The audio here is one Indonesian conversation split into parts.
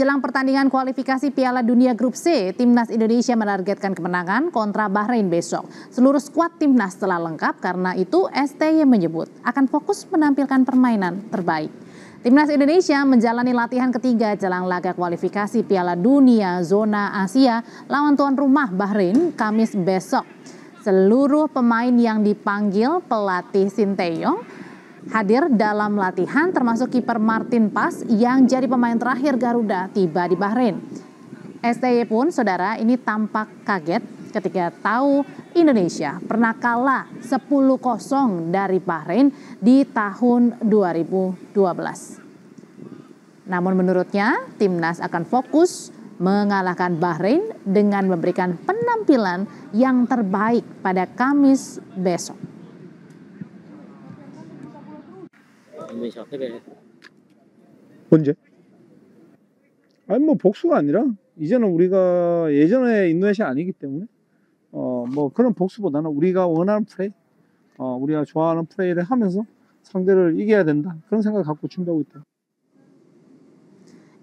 Jelang pertandingan kualifikasi Piala Dunia Grup C, Timnas Indonesia menargetkan kemenangan kontra Bahrain besok. Seluruh skuad Timnas telah lengkap karena itu STY menyebut akan fokus menampilkan permainan terbaik. Timnas Indonesia menjalani latihan ketiga jelang laga kualifikasi Piala Dunia Zona Asia lawan tuan rumah Bahrain Kamis besok. Seluruh pemain yang dipanggil pelatih Sinteyong hadir dalam latihan termasuk kiper Martin Pas yang jadi pemain terakhir Garuda tiba di Bahrain. STY pun saudara ini tampak kaget ketika tahu Indonesia pernah kalah 10-0 dari Bahrain di tahun 2012. Namun menurutnya timnas akan fokus mengalahkan Bahrain dengan memberikan penampilan yang terbaik pada Kamis besok. 전문샷 패배를 언제? 아니 뭐 복수가 아니라 이제는 우리가 예전에 인도네시아 아니기 때문에 어 뭐 그런 복수보다는 우리가 원하는 플레이 어 우리가 좋아하는 플레이를 하면서 상대를 이겨야 된다 그런 생각 을 갖고 준비하고 있다.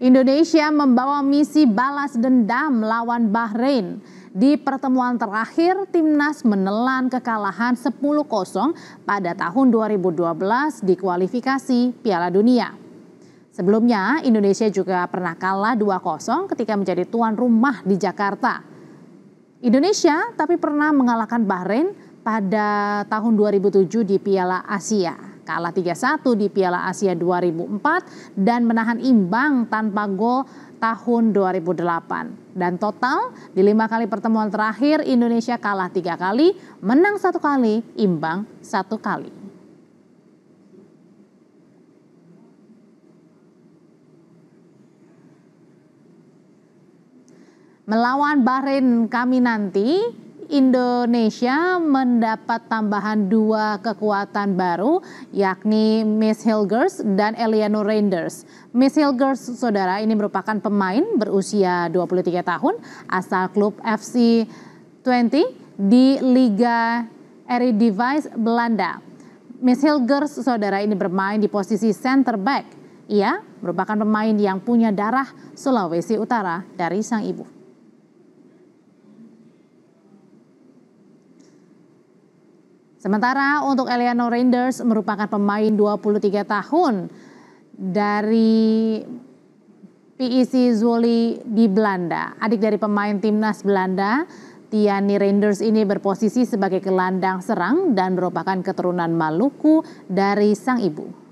i n d o n membawa misi balas dendam lawan Bahrain. Di pertemuan terakhir, timnas menelan kekalahan 10-0 pada tahun 2012 di kualifikasi Piala Dunia. Sebelumnya, Indonesia juga pernah kalah 2-0 ketika menjadi tuan rumah di Jakarta. Indonesia tapi pernah mengalahkan Bahrain pada tahun 2007 di Piala Asia kalah 3-1 di Piala Asia 2004 dan menahan imbang tanpa gol tahun 2008. Dan total di lima kali pertemuan terakhir Indonesia kalah tiga kali, menang satu kali, imbang satu kali. Melawan Bahrain kami nanti Indonesia mendapat tambahan dua kekuatan baru yakni Miss Hilgers dan Eliano Reinders. Miss Hilgers, saudara, ini merupakan pemain berusia 23 tahun asal klub FC 20 di Liga Eredivisie Belanda. Miss Hilgers, saudara, ini bermain di posisi center back. Ia merupakan pemain yang punya darah Sulawesi Utara dari sang ibu. Sementara untuk Eleanor Reinders merupakan pemain 23 tahun dari PEC Zwolle di Belanda. Adik dari pemain timnas Belanda, Tiani Reinders ini berposisi sebagai gelandang serang dan merupakan keturunan Maluku dari sang ibu.